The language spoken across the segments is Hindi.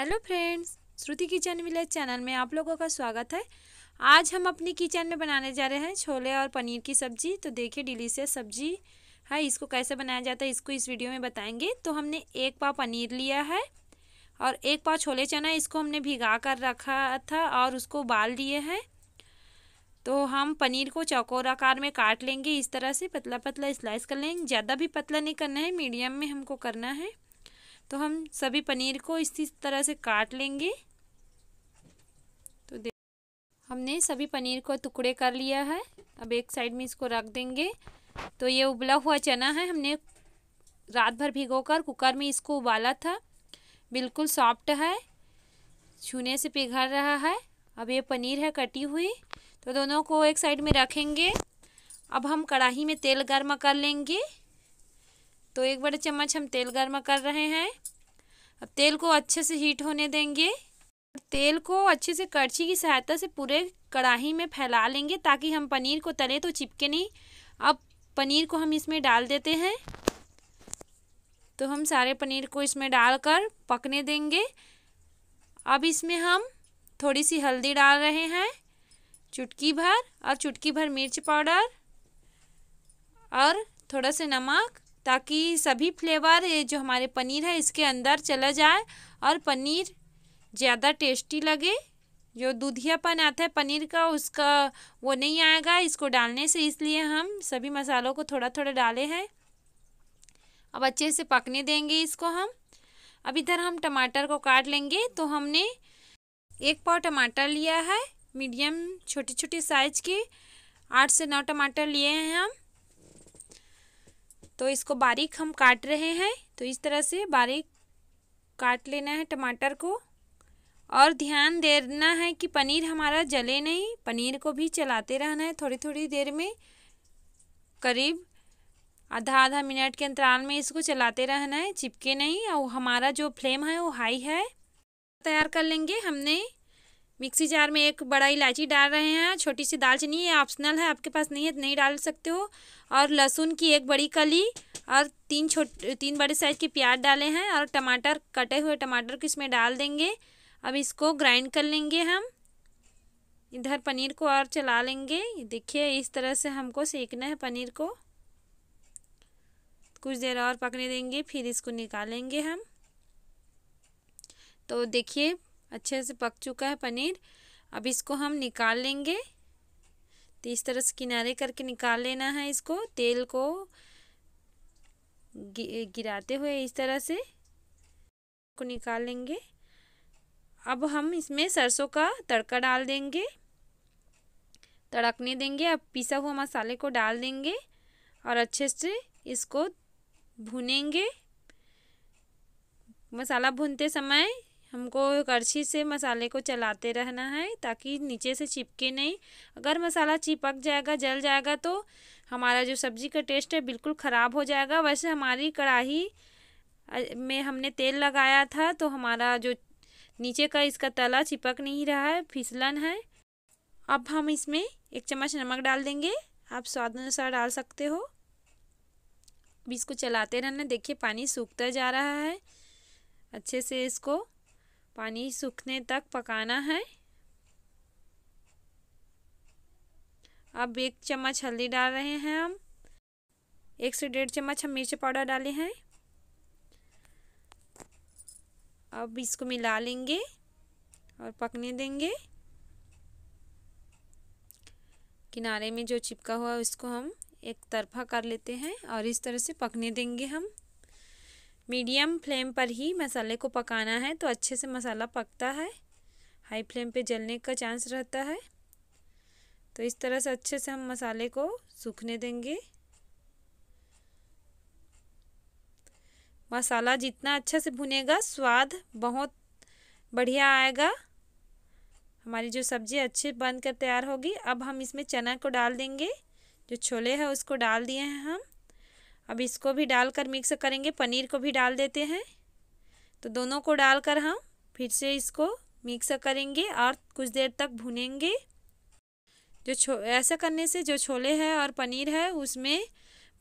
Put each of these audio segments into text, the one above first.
hello friends Shruti kitchen village channel में आप लोगों का स्वागत है आज हम अपनी किचन में बनाने जा रहे हैं छोले और पनीर की सब्ज़ी तो देखिए डिलीशियस सब्ज़ी है इसको कैसे बनाया जाता है इसको इस वीडियो में बताएंगे तो हमने एक पाव पनीर लिया है और एक पाव छोले चना इसको हमने भिगा कर रखा था और उसको उबाल दिए हैं तो हम पनीर को चौकोर आकार में काट लेंगे इस तरह से पतला पतला स्लाइस कर लेंगे ज़्यादा भी पतला नहीं करना है मीडियम में हमको करना है तो हम सभी पनीर को इसी तरह से काट लेंगे तो देख हमने सभी पनीर को टुकड़े कर लिया है अब एक साइड में इसको रख देंगे तो ये उबला हुआ चना है हमने रात भर भिगोकर कुकर में इसको उबाला था बिल्कुल सॉफ्ट है छूने से पिघल रहा है अब ये पनीर है कटी हुई तो दोनों को एक साइड में रखेंगे अब हम कढ़ाई में तेल गर्म कर लेंगे तो एक बड़े चम्मच हम तेल गर्मा कर रहे हैं अब तेल को अच्छे से हीट होने देंगे तेल को अच्छे से करछी की सहायता से पूरे कढ़ाही में फैला लेंगे ताकि हम पनीर को तले तो चिपके नहीं अब पनीर को हम इसमें डाल देते हैं तो हम सारे पनीर को इसमें डालकर पकने देंगे अब इसमें हम थोड़ी सी हल्दी डाल रहे हैं चुटकी भर और चुटकी भर मिर्च पाउडर और थोड़ा सा नमक ताकि सभी फ्लेवर जो हमारे पनीर है इसके अंदर चला जाए और पनीर ज़्यादा टेस्टी लगे जो दूधियापन आता है पनीर का उसका वो नहीं आएगा इसको डालने से इसलिए हम सभी मसालों को थोड़ा थोड़ा डाले हैं अब अच्छे से पकने देंगे इसको हम अब इधर हम टमाटर को काट लेंगे तो हमने एक पाव टमाटर लिया है मीडियम छोटी छोटी साइज के आठ से नौ टमाटर लिए हैं हम तो इसको बारीक हम काट रहे हैं तो इस तरह से बारीक काट लेना है टमाटर को और ध्यान देना है कि पनीर हमारा जले नहीं पनीर को भी चलाते रहना है थोड़ी थोड़ी देर में करीब आधा आधा मिनट के अंतराल में इसको चलाते रहना है चिपके नहीं और हमारा जो फ्लेम है वो हाई है तैयार कर लेंगे हमने मिक्सी जार में एक बड़ा इलायची डाल रहे हैं छोटी सी दालचीनी ये ऑप्शनल है आपके पास नहीं है तो नहीं डाल सकते हो और लहसुन की एक बड़ी कली और तीन छोटे तीन बड़े साइज के प्याज डाले हैं और टमाटर कटे हुए टमाटर को इसमें डाल देंगे अब इसको ग्राइंड कर लेंगे हम इधर पनीर को और चला लेंगे देखिए इस तरह से हमको सेकना है पनीर को कुछ देर और पकने देंगे फिर इसको निकालेंगे हम तो देखिए अच्छे से पक चुका है पनीर अब इसको हम निकाल लेंगे तो इस तरह से किनारे करके निकाल लेना है इसको तेल को गिराते हुए इस तरह से को निकाल लेंगे अब हम इसमें सरसों का तड़का डाल देंगे तड़कने देंगे अब पिसा हुआ मसाले को डाल देंगे और अच्छे से इसको भुनेंगे मसाला भूनते समय हमको करछी से मसाले को चलाते रहना है ताकि नीचे से चिपके नहीं अगर मसाला चिपक जाएगा जल जाएगा तो हमारा जो सब्ज़ी का टेस्ट है बिल्कुल ख़राब हो जाएगा वैसे हमारी कढ़ाई में हमने तेल लगाया था तो हमारा जो नीचे का इसका तला चिपक नहीं रहा है फिसलन है अब हम इसमें एक चम्मच नमक डाल देंगे आप स्वाद अनुसार डाल सकते हो अब इसको चलाते रहना देखिए पानी सूखता जा रहा है अच्छे से इसको पानी सूखने तक पकाना है अब एक चम्मच हल्दी डाल रहे हैं हम एक से डेढ़ चम्मच हम मिर्च पाउडर डाले हैं अब इसको मिला लेंगे और पकने देंगे किनारे में जो चिपका हुआ उसको हम एक तरफा कर लेते हैं और इस तरह से पकने देंगे हम मीडियम फ्लेम पर ही मसाले को पकाना है तो अच्छे से मसाला पकता है हाई फ्लेम पे जलने का चांस रहता है तो इस तरह से अच्छे से हम मसाले को सूखने देंगे मसाला जितना अच्छे से भुनेगा स्वाद बहुत बढ़िया आएगा हमारी जो सब्ज़ी अच्छे बनकर तैयार होगी अब हम इसमें चना को डाल देंगे जो छोले हैं उसको डाल दिए हैं हम अब इसको भी डालकर मिक्स करेंगे पनीर को भी डाल देते हैं तो दोनों को डालकर हम फिर से इसको मिक्स करेंगे और कुछ देर तक भुनेंगे जो छो ऐसा करने से जो छोले है और पनीर है उसमें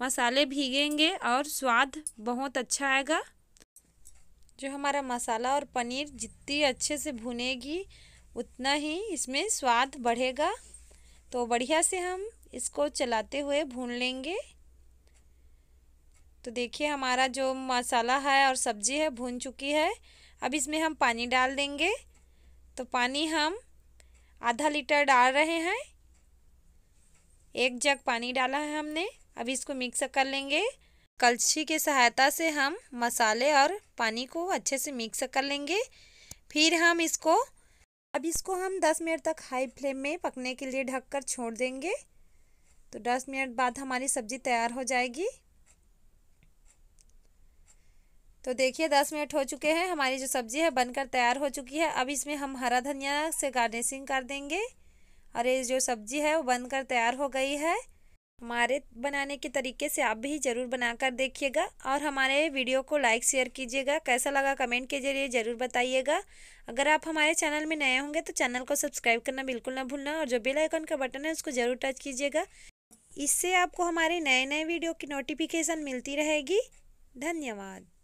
मसाले भीगेंगे और स्वाद बहुत अच्छा आएगा जो हमारा मसाला और पनीर जितनी अच्छे से भुनेगी उतना ही इसमें स्वाद बढ़ेगा तो बढ़िया से हम इसको चलाते हुए भून लेंगे तो देखिए हमारा जो मसाला है और सब्ज़ी है भून चुकी है अब इसमें हम पानी डाल देंगे तो पानी हम आधा लीटर डाल रहे हैं एक जग पानी डाला है हमने अब इसको मिक्स कर लेंगे कलछी की सहायता से हम मसाले और पानी को अच्छे से मिक्स कर लेंगे फिर हम इसको अब इसको हम 10 मिनट तक हाई फ्लेम में पकने के लिए ढककर छोड़ देंगे तो 10 मिनट बाद हमारी सब्ज़ी तैयार हो जाएगी तो देखिए दस मिनट हो चुके हैं हमारी जो सब्ज़ी है बनकर तैयार हो चुकी है अब इसमें हम हरा धनिया से गार्निशिंग कर देंगे और ये जो सब्ज़ी है वो बनकर तैयार हो गई है हमारे बनाने के तरीके से आप भी ज़रूर बनाकर देखिएगा और हमारे वीडियो को लाइक शेयर कीजिएगा कैसा लगा कमेंट के जरिए ज़रूर बताइएगा अगर आप हमारे चैनल में नए होंगे तो चैनल को सब्सक्राइब करना बिल्कुल ना भूलना और जो बेल आइकन का बटन है उसको ज़रूर टच कीजिएगा इससे आपको हमारे नए नए वीडियो की नोटिफिकेशन मिलती रहेगी धन्यवाद